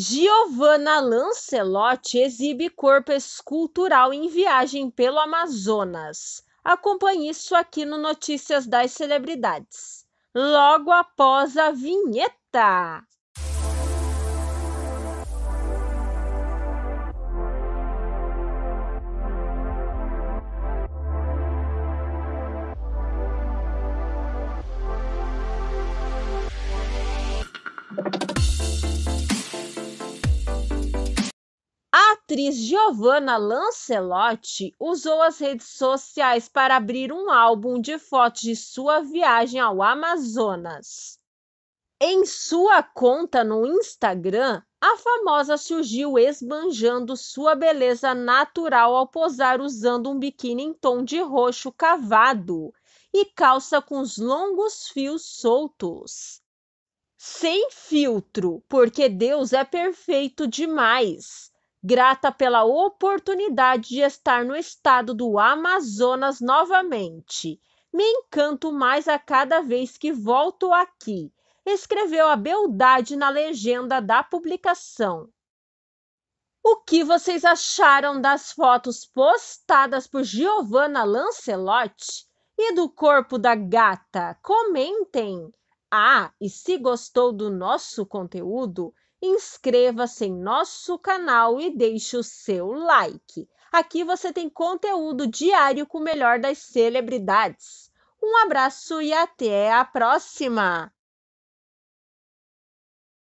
Giovanna Lancelotti exibe corpo escultural em viagem pelo Amazonas. Acompanhe isso aqui no Notícias das Celebridades. Logo após a vinheta. atriz Giovanna Lancelotti usou as redes sociais para abrir um álbum de fotos de sua viagem ao Amazonas. Em sua conta no Instagram, a famosa surgiu esbanjando sua beleza natural ao posar usando um biquíni em tom de roxo cavado e calça com os longos fios soltos. Sem filtro, porque Deus é perfeito demais grata pela oportunidade de estar no estado do Amazonas novamente. Me encanto mais a cada vez que volto aqui, escreveu a Beldade na legenda da publicação. O que vocês acharam das fotos postadas por Giovanna Lancelotti e do corpo da gata? Comentem! Ah, e se gostou do nosso conteúdo, inscreva-se em nosso canal e deixe o seu like. Aqui você tem conteúdo diário com o melhor das celebridades. Um abraço e até a próxima!